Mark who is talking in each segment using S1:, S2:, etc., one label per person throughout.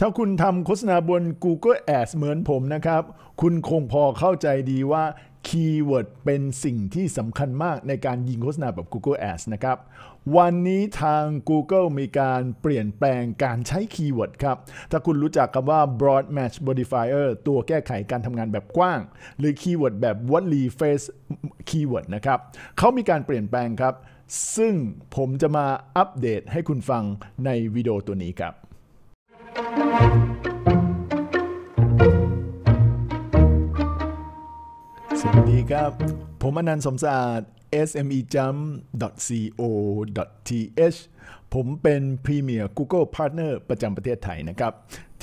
S1: ถ้าคุณทำโฆษณาบน Google Ads เหมือนผมนะครับ คุณคงพอเข้าใจดีว่า คีย์เวิร์ดเป็นสิ่งที่สำคัญมากในการยิงโฆษณาแบบ Google Ads นะครับ วันนี้ทาง Google มีการเปลี่ยนแปลงการใช้คีย์เวิร์ดครับ ถ้าคุณรู้จักคำว่า broad match modifier ตัวแก้ไขการทำงานแบบกว้าง หรือคีย์เวิร์ดแบบวลี phrase keyword นะครับเขามีการเปลี่ยนแปลงครับ ซึ่งผมจะมาอัปเดตให้คุณฟังในวิดีโอตัวนี้ครับสวัสดีครับ ผมอนันต์สมศาสตร์ smejump.co.th ผมเป็นพรีเมียร์ Google Partner ประจำประเทศไทยนะครับ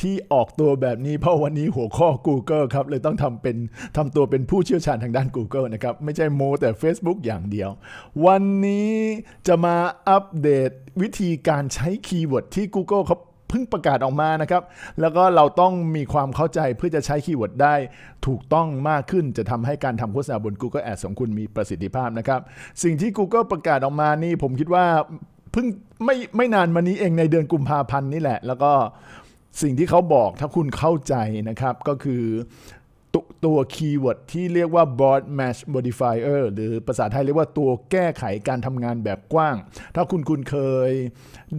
S1: ที่ออกตัวแบบนี้เพราะวันนี้หัวข้อ Google ครับเลยต้องทำเป็นทำตัวเป็นผู้เชี่ยวชาญทางด้าน Google นะครับไม่ใช่โมแต่ Facebook อย่างเดียว วันนี้จะมาอัปเดตวิธีการใช้คีย์เวิร์ดที่ Google เขาเพิ่งประกาศออกมานะครับ แล้วก็เราต้องมีความเข้าใจเพื่อจะใช้คีย์เวิร์ดได้ ถูกต้องมากขึ้นจะทำให้การทำโฆษณาบน Google Ads ของคุณมีประสิทธิภาพนะครับ สิ่งที่ Google ประกาศออกมานี่ผมคิดว่า เพิ่งไม่ไม่นานมานี้เองในเดือนกุมภาพันธ์นี่แหละ แล้วก็สิ่งที่เขาบอกถ้าคุณเข้าใจนะครับก็คือตัวคีย์เวิร์ดที่เรียกว่า broad match modifier หรือภาษาไทยเรียกว่าตัวแก้ไขการทำงานแบบกว้าง ถ้าคุณคุณเคย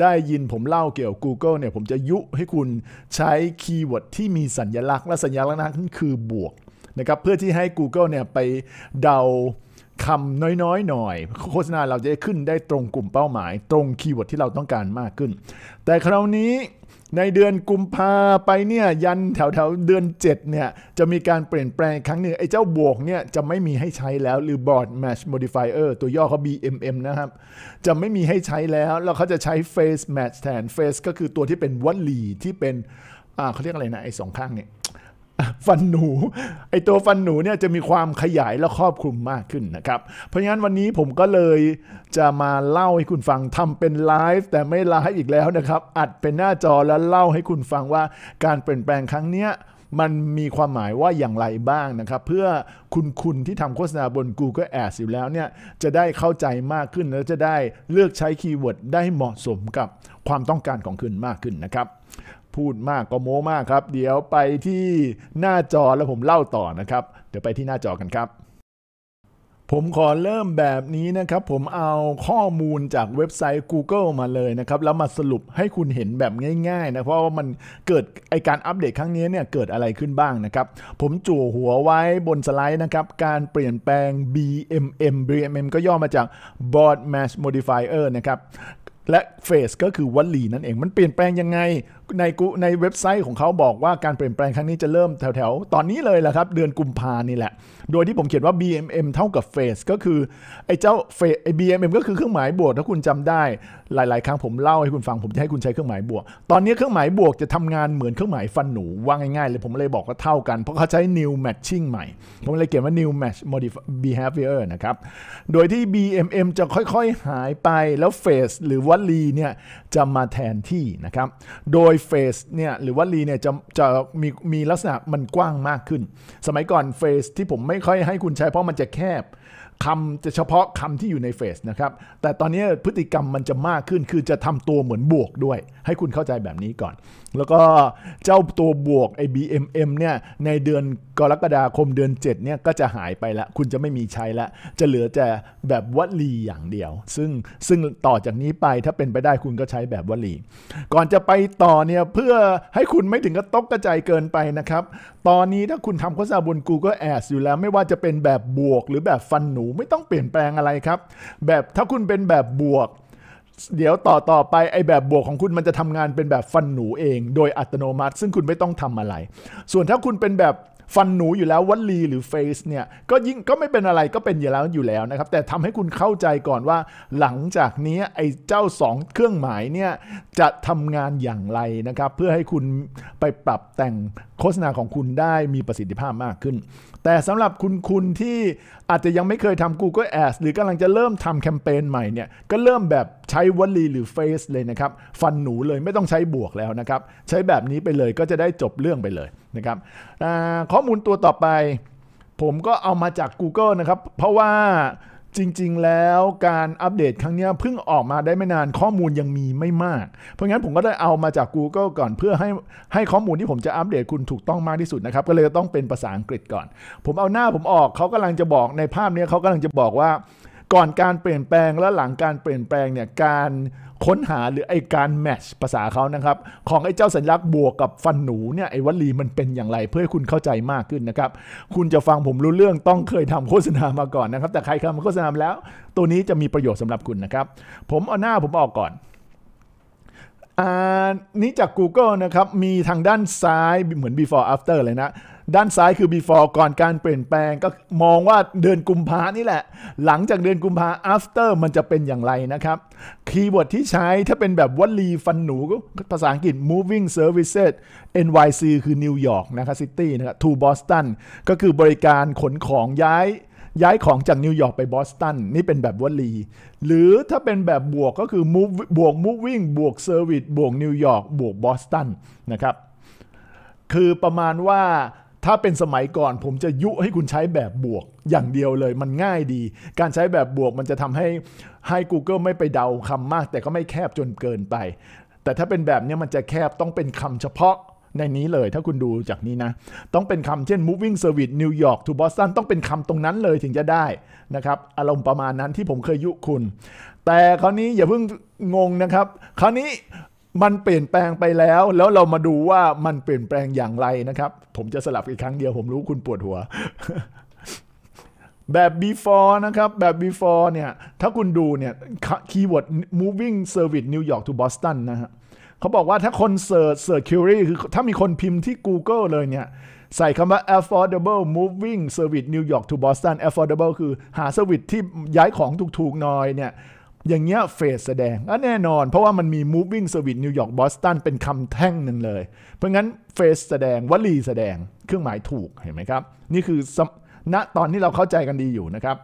S1: ได้ยินผมเล่าเกี่ยวกับ Google เนี่ย ผมจะยุให้คุณใช้คีย์เวิร์ดที่มีสัญลักษณ์และสัญลักษณ์นั้นคือบวกนะครับเพื่อที่ให้ Google เนี่ยไปเดาคำน้อยๆ หน่อยโฆษณาเราจะได้ขึ้นได้ตรงกลุ่มเป้าหมาย ตรงคีย์เวิร์ดที่เราต้องการมากขึ้น แต่คราวนี้ในเดือนกุมภาไปเนี่ยยันแถวๆ เดือน7เนี่ยจะมีการเปลี่ยนแปลงครั้งหนึ่งไอ้เจ้าบวกเนี่ยจะไม่มีให้ใช้แล้วหรือ board match modifier ตัวย่อเขา BMM นะครับ จะไม่มีให้ใช้แล้ว แล้วเขาจะใช้ face match แทน face ก็คือตัวที่เป็นวัลี ที่เป็นเขาเรียกอะไรนะไอ้สองข้างเนี่ยฟันหนูไอตัวฟันหนูเนี่ยจะมีความขยายและครอบคลุมมากขึ้นนะครับเพราะงั้นวันนี้ผมก็เลยจะมาเล่าให้คุณฟังทำเป็นไลฟ์แต่ไม่ไลฟ์อีกแล้วนะครับอัดเป็นหน้าจอแล้วเล่าให้คุณฟังว่า การเปลี่ยนแปลงครั้งเนี้ยมันมีความหมายว่าอย่างไรบ้างนะครับเพื่อคุณคุณที่ทำโฆษณาบน Google Ads อยู่แล้วเนี่ยจะได้เข้าใจมากขึ้นแล้วจะได้เลือกใช้คีย์เวิร์ดได้เหมาะสมกับความต้องการของคุณมากขึ้นนะครับพูดมากก็โม้มากครับเดี๋ยวไปที่หน้าจอแล้วผมเล่าต่อนะครับ เดี๋ยวไปที่หน้าจอกันครับ ผมขอเริ่มแบบนี้นะครับผมเอาข้อมูลจากเว็บไซต์ Google มาเลยนะครับ แล้วมาสรุปให้คุณเห็นแบบง่ายๆนะ เพราะว่ามันเกิดไอการอัปเดตครั้งนี้เนี่ยเกิดอะไรขึ้นบ้างนะครับ ผมจู่หัวไว้บนสไลด์นะครับ การเปลี่ยนแปลง BMM BMM ก็ย่อมาจาก Board Match Modifier นะครับและเฟสก็คือวลีนั่นเองมันเปลี่ยนแปลงยังไงในกูในเว็บไซต์ของเขาบอกว่าการเปลี่ยนแปลงครั้งนี้จะเริ่มแถวๆ ตอนนี้เลยแหละครับเดือนกุมภานี่แหละ โดยที่ผมเขียนว่า BMM เท่ากับเฟสก็คือไอ้เจ้าเฟสไอ้ BMM ก็คือเครื่องหมายบวกถ้าคุณจำได้ หลายๆครั้งผมเล่าให้คุณฟังผมจะให้คุณใช้เครื่องหมายบวก ตอนนี้เครื่องหมายบวกจะทำงานเหมือนเครื่องหมายฟันหนูว่าง่ายๆเลยผมเลยบอกว่าเท่ากันเพราะเขาใช้ new matching ใหม่ผมเลยเขียนว่า new match behavior นะครับโดยที่ BMM จะค่อยๆหายไปแล้วเฟสหรือวลีเนี่ยจะมาแทนที่นะครับโดยยเฟสเนี่ยหรือว่ารีเนี่ยจะจะมีมีลักษณะมันกว้างมากขึ้น สมัยก่อนเฟสที่ผมไม่ค่อยให้คุณใช้เพราะมันจะแคบคำจะเฉพาะคำที่อยู่ในเฟสนะครับ แต่ตอนนี้พฤติกรรมมันจะมากขึ้น คือจะทำตัวเหมือนบวกด้วย ให้คุณเข้าใจแบบนี้ก่อน แล้วก็เจ้าตัวบวกไอ้ BMM เนี่ยในเดือนกรกฎาคมเดือน7เนี่ยก็จะหายไปละ คุณจะไม่มีใช้ละจะเหลือแต่แบบวลีอย่างเดียว ซึ่งซึ่งต่อจากนี้ไปถ้าเป็นไปได้คุณก็ใช้แบบวลี ก่อนจะไปต่อเนี่ยเพื่อให้คุณไม่ถึงกับตกกระจายเกินไปนะครับ ตอนนี้ถ้าคุณทำโฆษณาบน Google Ads อยู่แล้วไม่ว่าจะเป็นแบบบวกหรือแบบฟันหนููไม่ต้องเปลี่ยนแปลงอะไรครับแบบถ้าคุณเป็นแบบบวก เดี๋ยวต่อต่อไปไอ้แบบบวกของคุณมันจะทำงานเป็นแบบฟันหนูเองโดยอัตโนมัติ ซึ่งคุณไม่ต้องทำอะไร ส่วนถ้าคุณเป็นแบบฟันหนูอยู่แล้ววัลีหรือเฟสเนี่ยก็ยิ่งก็ไม่เป็นอะไรก็เป็นอยู่แล้วอยู่แล้วนะครับแต่ทำให้คุณเข้าใจก่อนว่า หลังจากนี้ไอ้เจ้า 2 เครื่องหมายเนี่ยจะทำงานอย่างไรนะครับเพื่อให้คุณไปปรับแต่งโฆษณาของคุณได้มีประสิทธิภาพมากขึ้น แต่สำหรับคุณคุณที่อาจจะยังไม่เคยทำ Google Ads หรือกำลังจะเริ่มทำแคมเปญใหม่เนี่ยก็เริ่มแบบใช้วลีหรือเฟซเลยนะครับฟันหนูเลยไม่ต้องใช้บวกแล้วนะครับ ใช้แบบนี้ไปเลยก็จะได้จบเรื่องไปเลยนะครับข้อมูลตัวต่อไป ผมก็เอามาจาก Google นะครับ เพราะว่าจริงๆ แล้วการอัปเดตครั้งนี้เพิ่งออกมาได้ไม่นานข้อมูลยังมีไม่มาก เพราะงั้นผมก็ได้เอามาจาก Google ก่อนเพื่อให้ให้ข้อมูลที่ผมจะอัปเดตคุณถูกต้องมากที่สุดนะครับก็เลยต้องเป็นภาษาอังกฤษก่อน ผมเอาหน้าผมออกเขากำลังจะบอกในภาพนี้เขากำลังจะบอกว่าก่อนการเปลี่ยนแปลงและหลังการเปลี่ยนแปลงเนี่ยการค้นหาหรือไอการแมชภาษาเขานะครับของไอเจ้าสัญลักษณ์บวกกับฟันหนูเนี่ยไอวลีมันเป็นอย่างไรเพื่อให้คุณเข้าใจมากขึ้นนะครับคุณจะฟังผมรู้เรื่องต้องเคยทำโฆษณามาก่อนนะครับแต่ใครทำโฆษณาแล้ว ตัวนี้จะมีประโยชน์สำหรับคุณนะครับผมเอาหน้าผมออกก่อนอันนี้จาก Google นะครับมีทางด้านซ้ายเหมือน before after เลยนะด้านซ้ายคือ before ก่อนการเปลี่ยนแปลง ก็มองว่าเดือนกุมภานี่แหละ หลังจากเดือนกุมภา after มันจะเป็นอย่างไรนะครับ คีย์เวิร์ดที่ใช้ถ้าเป็นแบบวลีฟันหนู ภาษาอังกฤษ moving services NYC คือนิวยอร์กนะครับซิตี้นะครับ to Boston ก็คือบริการขนของย้ายย้ายของจากนิวยอร์กไปบอสตันนี่เป็นแบบวลีหรือถ้าเป็นแบบบวกก็คือ move บวก moving บวก service บวกนิวยอร์กบวกบอสตันนะครับคือประมาณว่าถ้าเป็นสมัยก่อนผมจะยุให้คุณใช้แบบบวกอย่างเดียวเลยมันง่ายดี การใช้แบบบวกมันจะทำให้ให้ Google ไม่ไปเดาคำมาก แต่ก็ไม่แคบจนเกินไป แต่ถ้าเป็นแบบนี้มันจะแคบต้องเป็นคำเฉพาะในนี้เลย ถ้าคุณดูจากนี้นะ ต้องเป็นคำเช่น moving service New York to Boston ต้องเป็นคำตรงนั้นเลยถึงจะได้นะครับอารมณ์ประมาณนั้นที่ผมเคยยุคุณ แต่คราวนี้อย่าเพิ่งงงนะครับ คราวนี้มันเปลี่ยนแปลงไปแล้ว แล้วเรามาดูว่ามันเปลี่ยนแปลงอย่างไรนะครับ ผมจะสลับอีกครั้งเดียว ผมรู้คุณปวดหัว แบบ before นะครับ แบบ before เนี่ย ถ้าคุณดูเนี่ย คีย์เวิร์ด moving service New York to Boston นะฮะเขาบอกว่าถ้าคนเสิร์ชเสิร์ชคิวรีคือถ้ามีคนพิมพ์ที่ Google เลยเนี่ย ใส่คำว่า affordable moving service New York to Boston affordable คือหาซอร์วิสที่ย้ายของถูกๆหน่อยเนี่ยอย่างเงี้ยเฟสแสดงก็แน่นอนเพราะว่ามันมี moving service นิวยอร์กบอสตันเป็นคำแท่งหนึ่งเลย เพราะงั้นเฟสแสดงวลีแสดง เครื่องหมายถูกเห็นไหมครับนี่คือณตอนที่เราเข้าใจกันดีอยู่นะครับ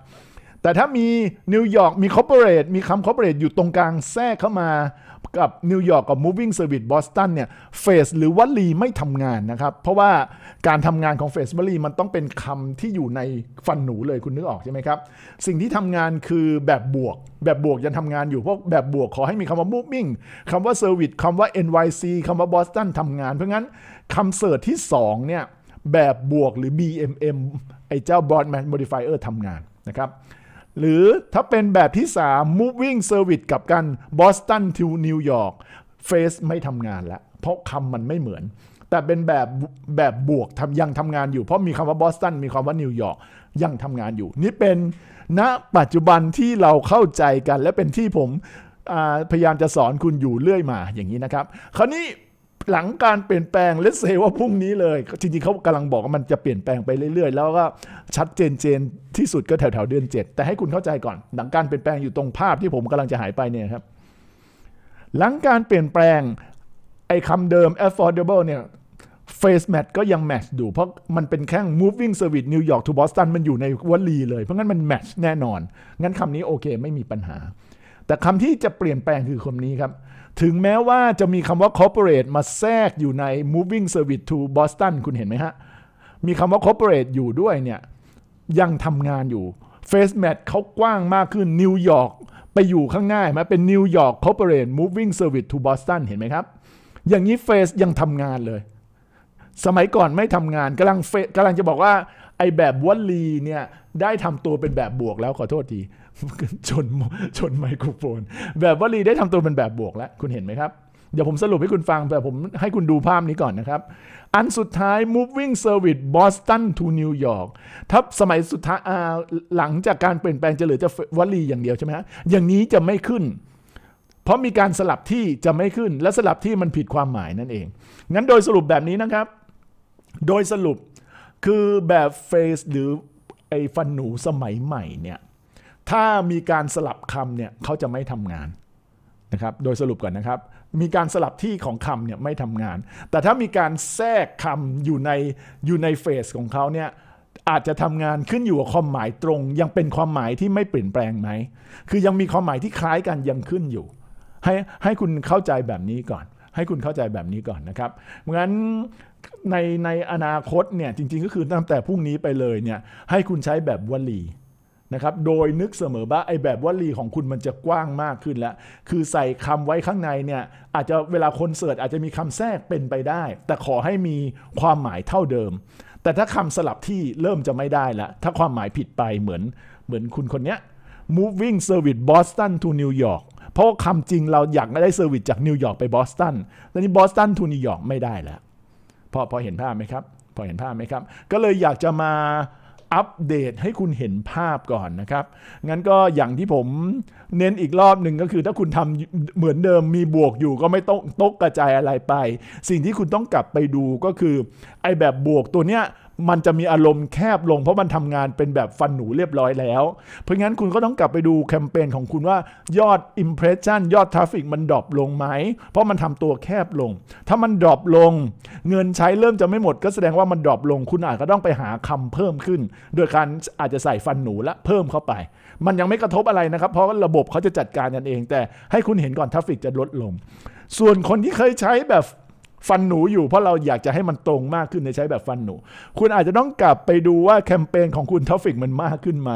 S1: แต่ถ้ามีนิวยอร์กมีคอร์เปอเรทมีคำคอร์เปอเรทอยู่ตรงกลางแทรกเข้ามากับนิวยอร์กกับ moving service Boston เนี่ยเฟสหรือวลีไม่ทำงานนะครับ เพราะว่าการทำงานของเฟสวลีมันต้องเป็นคำที่อยู่ในฟันหนูเลยคุณนึกออกใช่ไหมครับ สิ่งที่ทำงานคือแบบบวกแบบบวกยังทำงานอยู่เพราะแบบบวกขอให้มีคำว่า moving คำว่า service คำว่า NYC คำว่า Boston ทำงานเพราะงั้นคำเสิร์ชที่2เนี่ยแบบบวกหรือ BMM ไอ้เจ้า Broadman Modifier ทำงานนะครับหรือถ้าเป็นแบบที่ 3 moving service กับกัน Boston to New York face ไม่ทำงานละเพราะคำมันไม่เหมือน แต่เป็นแบบแบบบวกทยังทำงานอยู่ เพราะมีคำว่าบอสตันมีคำว่านิวยอร์กยังทำงานอยู่ นี่เป็นณนะปัจจุบันที่เราเข้าใจกัน และเป็นที่ผมพยายามจะสอนคุณอยู่เรื่อยมาอย่างนี้นะครับ คราวนี้หลังการเปลี่ยนแปลงเละเซว่าพรุ่งนี้เลย จริงๆเขากำลังบอกว่ามันจะเปลี่ยนแปลงไปเรื่อยๆ แล้วก็ชัดเจนเจนที่สุดก็แถวๆเดือนเจ็ดแต่ให้คุณเข้าใจก่อน หลังการเปลี่ยนแปลงอยู่ตรงภาพที่ผมกำลังจะหายไปเนี่ยครับหลังการเปลี่ยนแปลงไอ้คำเดิม affordable เนี่ย face match ก็ยัง match ดูเพราะมันเป็นแค่ moving service New York to Boston มันอยู่ในวลีเลยเพราะงั้นมัน match แน่นอน งั้นคำนี้โอเค ไม่มีปัญหาแต่คำที่จะเปลี่ยนแปลงคือคำนี้ครับ ถึงแม้ว่าจะมีคำว่า corporate มาแทรกอยู่ใน moving service to Boston คุณเห็นไหมฮะมีคำว่า corporate อยู่ด้วยเนี่ยยังทำงานอยู่ face mat เขากว้างมากขึ้นนิวยอร์กไปอยู่ข้างหน้าไหมเป็นนิวยอร์ก corporate moving service to Boston เห็นไหมครับ อย่างนี้ face ยังทำงานเลย สมัยก่อนไม่ทำงานกำลังกำลังจะบอกว่า ไอแบบวลีเนี่ยได้ทำตัวเป็นแบบบวกแล้วขอโทษทีชนชนไมโครโฟน แบบวลีได้ทำตัวเป็นแบบบวกแล้ว คุณเห็นไหมครับเดี๋ยวผมสรุปให้คุณฟังแต่ผมให้คุณดูภาพนี้ก่อนนะครับ อันสุดท้าย moving service Boston to New York ทับสมัยสุดท้ายหลังจากการเปลี่ยนแปลงจะเหลือจะวลีอย่างเดียวใช่ไหมฮะอย่างนี้จะไม่ขึ้น เพราะมีการสลับที่จะไม่ขึ้นและสลับที่มันผิดความหมายนั่นเอง งั้นโดยสรุปแบบนี้นะครับ โดยสรุปคือแบบเฟสหรือไอ้ฟันหนูสมัยใหม่เนี่ยถ้ามีการสลับคำเนี่ยเขาจะไม่ทำงานนะครับโดยสรุปก่อนนะครับ มีการสลับที่ของคำเนี่ยไม่ทำงาน แต่ถ้ามีการแทรกคำอยู่ในอยู่ในเฟสของเขาเนี่ยอาจจะทำงานขึ้นอยู่กับความหมายตรง ยังเป็นความหมายที่ไม่เปลี่ยนแปลงไหม คือยังมีความหมายที่คล้ายกันยังขึ้นอยู่ ให้ให้คุณเข้าใจแบบนี้ก่อน ให้คุณเข้าใจแบบนี้ก่อนนะครับงั้นในในอนาคตเนี่ยจริงๆ ก็คือตั้งแต่พรุ่งนี้ไปเลยเนี่ยให้คุณใช้แบบวลีนะครับ โดยนึกเสมอว่าไอ้แบบวลีของคุณมันจะกว้างมากขึ้นแล้ว คือใส่คำไว้ข้างในเนี่ยอาจจะเวลาคนเสิร์ชอาจจะมีคำแทรกเป็นไปได้ แต่ขอให้มีความหมายเท่าเดิม แต่ถ้าคำสลับที่เริ่มจะไม่ได้ละ ถ้าความหมายผิดไปเหมือนเหมือนคุณคนเนี้ย moving service Boston to New York เพราะคำจริงเราอยากได้เซอร์วิสจากนิวยอร์กไปบอสตันแต่นี้บอสตันทูนิวยอร์กไม่ได้แล้ว พอพอเห็นภาพไหมครับ พอเห็นภาพไหมครับ ก็เลยอยากจะมาอัปเดตให้คุณเห็นภาพก่อนนะครับ งั้นก็อย่างที่ผมเน้นอีกรอบหนึ่งก็คือถ้าคุณทำเหมือนเดิมมีบวกอยู่ก็ไม่ต้องตกกระจายอะไรไป สิ่งที่คุณต้องกลับไปดูก็คือ ไอแบบบวกตัวเนี้ยมันจะมีอารมณ์แคบลงเพราะมันทำงานเป็นแบบฟันหนูเรียบร้อยแล้ว เพราะงั้นคุณก็ต้องกลับไปดูแคมเปญของคุณว่ายอด Impression ยอดทราฟฟิกมันดรอปลงไหมเพราะมันทำตัวแคบลง ถ้ามันดรอปลงเงินใช้เริ่มจะไม่หมด ก็แสดงว่ามันดรอปลงคุณอาจจะต้องไปหาคำเพิ่มขึ้น โดยการอาจจะใส่ฟันหนูและเพิ่มเข้าไป มันยังไม่กระทบอะไรนะครับเพราะระบบเขาจะจัดการกันเองแต่ให้คุณเห็นก่อนทราฟฟิกจะลดลงส่วนคนที่เคยใช้แบบฟันหนูอยู่เพราะเราอยากจะให้มันตรงมากขึ้นในใช้แบบฟันหนู คุณอาจจะต้องกลับไปดูว่าแคมเปญของคุณทอฟฟิกมันมากขึ้นไหม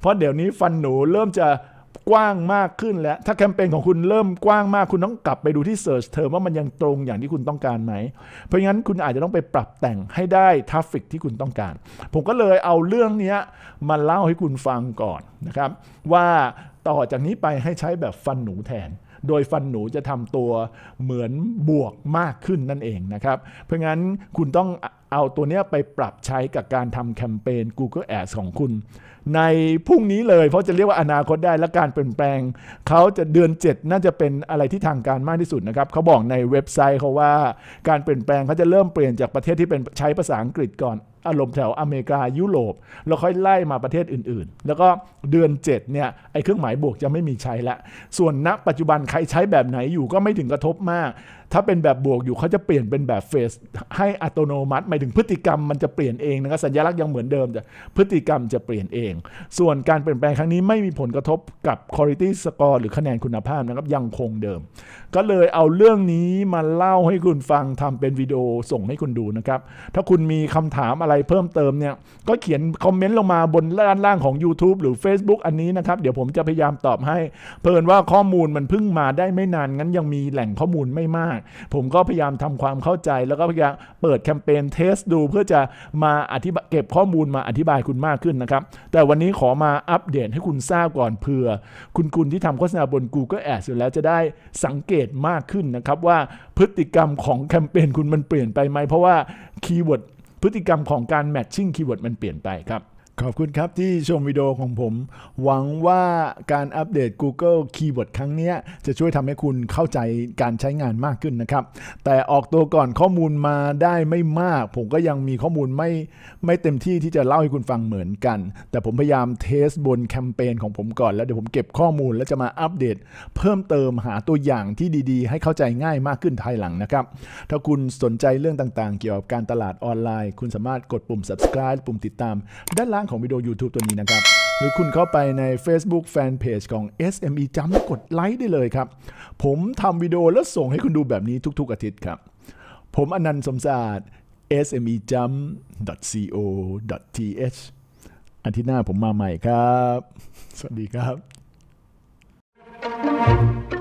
S1: เพราะเดี๋ยวนี้ฟันหนูเริ่มจะกว้างมากขึ้นแล้วถ้าแคมเปญของคุณเริ่มกว้างมาก คุณต้องกลับไปดูที่ Search เทอมว่ามันยังตรงอย่างที่คุณต้องการไหม เพราะงั้นคุณอาจจะต้องไปปรับแต่งให้ได้ทราฟฟิก ที่คุณต้องการ ผมก็เลยเอาเรื่องนี้มาเล่าให้คุณฟังก่อนนะครับว่าต่อจากนี้ไปให้ใช้แบบฟันหนูแทนโดยฟันหนูจะทำตัวเหมือนบวกมากขึ้นนั่นเองนะครับ เพราะงั้นคุณต้องเอาตัวนี้ไปปรับใช้กับการทำแคมเปญ Google Ads ของคุณ ในพรุ่งนี้เลยเพราะจะเรียกว่าอนาคตได้และการเปลี่ยนแปลงเขาจะเดือน 7 น่าจะเป็นอะไรที่ทางการมากที่สุดนะครับเขาบอกในเว็บไซต์เขาว่าการเปลี่ยนแปลงเขาจะเริ่มเปลี่ยนจากประเทศที่เป็นใช้ภาษาอังกฤษก่อนอารมณ์แถวอเมริกายุโรปแล้วค่อยไล่มาประเทศอื่น ๆ แล้วก็เดือน 7เนี่ยไอ้เครื่องหมายบวกจะไม่มีใช้ละ ส่วนณปัจจุบันใครใช้แบบไหนอยู่ก็ไม่ถึงกระทบมาก ถ้าเป็นแบบบวกอยู่เขาจะเปลี่ยนเป็นแบบเฟสให้อัตโนมัติหมายถึงพฤติกรรมมันจะเปลี่ยนเองนะครับสัญลักษณ์ยังเหมือนเดิม แต่ พฤติกรรมจะเปลี่ยนเอง ส่วนการเปลี่ยนแปลงครั้งนี้ไม่มีผลกระทบกับ quality score หรือคะแนนคุณภาพนะครับยังคงเดิม ก็เลยเอาเรื่องนี้มาเล่าให้คุณฟังทำเป็นวิดีโอส่งให้คุณดูนะครับถ้าคุณมีคำถามอะไรไรเพิ่มเติมเนี่ยก็เขียนคอมเมนต์ลงมาบนด้านล่างของ YouTube หรือ Facebook อันนี้นะครับ เดี๋ยวผมจะพยายามตอบให้ เพิ่นว่าข้อมูลมันเพิ่งมาได้ไม่นานงั้นยังมีแหล่งข้อมูลไม่มาก ผมก็พยายามทำความเข้าใจ แล้วก็พยายามเปิดแคมเปญเทสดูเพื่อจะมาอธิบายเก็บข้อมูลมาอธิบายคุณมากขึ้นนะครับ แต่วันนี้ขอมาอัปเดตให้คุณทราบก่อนเผื่อ คุณคุณที่ทำโฆษณาบน Google Ads อยูแล้วจะได้สังเกตมากขึ้นนะครับว่าพฤติกรรมของแคมเปญคุณมันเปลี่ยนไปไหม เพราะว่าคีย์เวิร์ดพฤติกรรมของการแมทชิ่งคีย์เวิร์ดมันเปลี่ยนไปครับขอบคุณครับที่ชมวิดีโอของผม หวังว่าการอัปเดต Google Keyword ครั้งนี้จะช่วยทำให้คุณเข้าใจการใช้งานมากขึ้นนะครับ แต่ออกตัวก่อนข้อมูลมาได้ไม่มาก ผมก็ยังมีข้อมูลไม่ไม่เต็มที่ที่จะเล่าให้คุณฟังเหมือนกัน แต่ผมพยายามเทสบนแคมเปญของผมก่อนแล้วเดี๋ยวผมเก็บข้อมูลแล้วจะมาอัปเดต เพิ่มเติมหาตัวอย่างที่ดีๆ ให้เข้าใจง่ายมากขึ้นภายหลังนะครับ ถ้าคุณสนใจเรื่องต่างๆ เกี่ยวกับการตลาดออนไลน์ คุณสามารถกดปุ่ม subscribe ปุ่มติดตามด้านล่างางของวิดีโอ YouTube ตัวนี้นะครับ หรือคุณเข้าไปใน Facebook Fanpage ของ SME จำกดไลค์ได้เลยครับ ผมทำวิดีโอแล้วส่งให้คุณดูแบบนี้ทุกๆ อาทิตย์ครับ ผมอนันต์สมศาสตร์ SME จำ co th อาทิตย์หน้าผมมาใหม่ครับ สวัสดีครับ thank you